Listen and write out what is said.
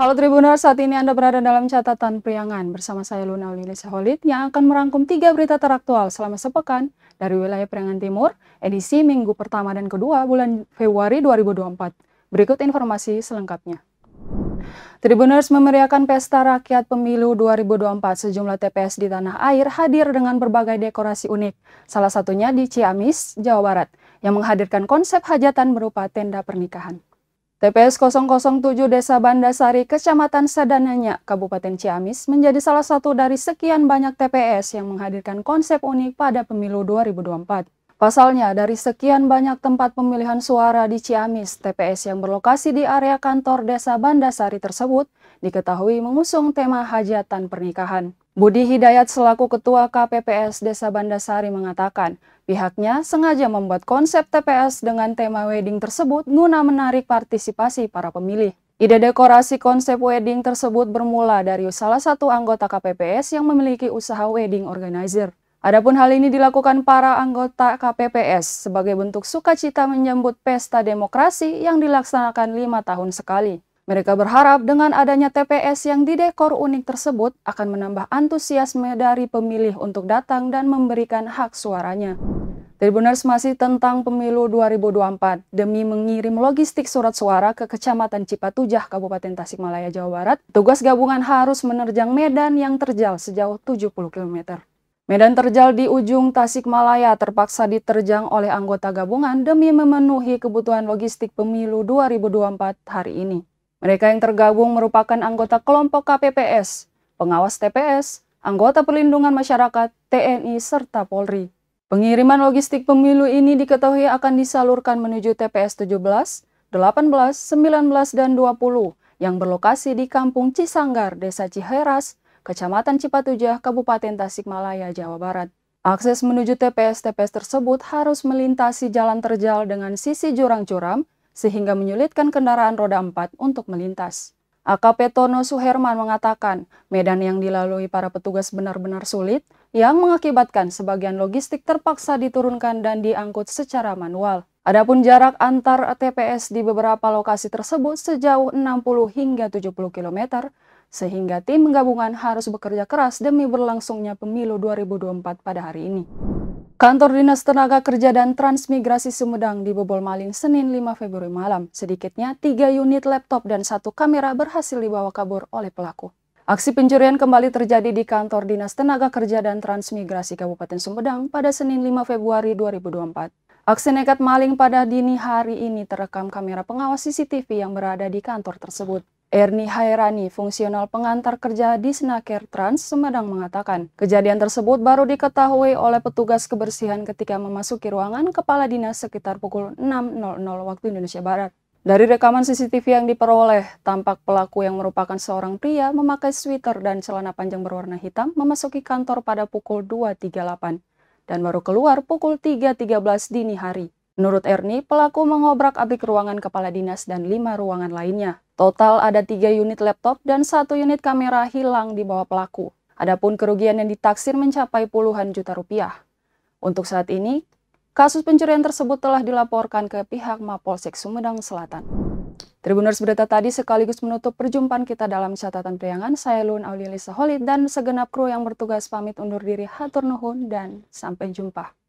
Halo Tribuners, saat ini Anda berada dalam catatan Priangan bersama saya Luna Lili Saholid yang akan merangkum tiga berita teraktual selama sepekan dari wilayah Priangan Timur, edisi minggu pertama dan kedua bulan Februari 2024. Berikut informasi selengkapnya. Tribuners memeriahkan Pesta Rakyat Pemilu 2024. Sejumlah TPS di tanah air hadir dengan berbagai dekorasi unik. Salah satunya di Ciamis, Jawa Barat, yang menghadirkan konsep hajatan berupa tenda pernikahan. TPS 007 Desa Bandasari, Kecamatan Sedananya, Kabupaten Ciamis menjadi salah satu dari sekian banyak TPS yang menghadirkan konsep unik pada pemilu 2024. Pasalnya, dari sekian banyak tempat pemilihan suara di Ciamis, TPS yang berlokasi di area kantor Desa Bandasari tersebut diketahui mengusung tema hajatan pernikahan. Budi Hidayat selaku Ketua KPPS Desa Bandasari mengatakan, pihaknya sengaja membuat konsep TPS dengan tema wedding tersebut guna menarik partisipasi para pemilih. Ide dekorasi konsep wedding tersebut bermula dari salah satu anggota KPPS yang memiliki usaha wedding organizer. Adapun hal ini dilakukan para anggota KPPS sebagai bentuk sukacita menyambut pesta demokrasi yang dilaksanakan lima tahun sekali. Mereka berharap dengan adanya TPS yang didekor unik tersebut akan menambah antusiasme dari pemilih untuk datang dan memberikan hak suaranya. Tribuners masih tentang pemilu 2024 demi mengirim logistik surat suara ke Kecamatan Cipatujah, Kabupaten Tasikmalaya, Jawa Barat. Tugas gabungan harus menerjang medan yang terjal sejauh 70 km. Medan terjal di ujung Tasikmalaya terpaksa diterjang oleh anggota gabungan demi memenuhi kebutuhan logistik pemilu 2024 hari ini. Mereka yang tergabung merupakan anggota kelompok KPPS, pengawas TPS, anggota perlindungan masyarakat, TNI, serta Polri. Pengiriman logistik pemilu ini diketahui akan disalurkan menuju TPS 17, 18, 19, dan 20 yang berlokasi di Kampung Cisanggar, Desa Ciheras, Kecamatan Cipatujah, Kabupaten Tasikmalaya, Jawa Barat. Akses menuju TPS-TPS tersebut harus melintasi jalan terjal dengan sisi jurang curam sehingga menyulitkan kendaraan roda empat untuk melintas. AKP Tono Suherman mengatakan, medan yang dilalui para petugas benar-benar sulit, yang mengakibatkan sebagian logistik terpaksa diturunkan dan diangkut secara manual. Adapun jarak antar TPS di beberapa lokasi tersebut sejauh 60 hingga 70 km, sehingga tim gabungan harus bekerja keras demi berlangsungnya pemilu 2024 pada hari ini. Kantor Dinas Tenaga Kerja dan Transmigrasi Sumedang dibobol maling Senin 5 Februari malam. Sedikitnya tiga unit laptop dan satu kamera berhasil dibawa kabur oleh pelaku. Aksi pencurian kembali terjadi di kantor Dinas Tenaga Kerja dan Transmigrasi Kabupaten Sumedang pada Senin 5 Februari 2024. Aksi nekat maling pada dini hari ini terekam kamera pengawas CCTV yang berada di kantor tersebut. Erni Hairani, fungsional pengantar kerja di Senaker Trans Sumedang mengatakan, kejadian tersebut baru diketahui oleh petugas kebersihan ketika memasuki ruangan kepala dinas sekitar pukul 6.00 waktu Indonesia Barat. Dari rekaman CCTV yang diperoleh, tampak pelaku yang merupakan seorang pria memakai sweater dan celana panjang berwarna hitam memasuki kantor pada pukul 2.38 dan baru keluar pukul 3.13 dini hari. Menurut Erni, pelaku mengobrak-abrik ruangan kepala dinas dan lima ruangan lainnya. Total ada tiga unit laptop dan satu unit kamera hilang di bawah pelaku. Adapun kerugian yang ditaksir mencapai puluhan juta rupiah. Untuk saat ini, kasus pencurian tersebut telah dilaporkan ke pihak Mapolsek Sumedang Selatan. Tribuners berita tadi sekaligus menutup perjumpaan kita dalam catatan priangan. Saya Lun Aulia Lisa Holid dan segenap kru yang bertugas pamit undur diri. Hatur nuhun dan sampai jumpa.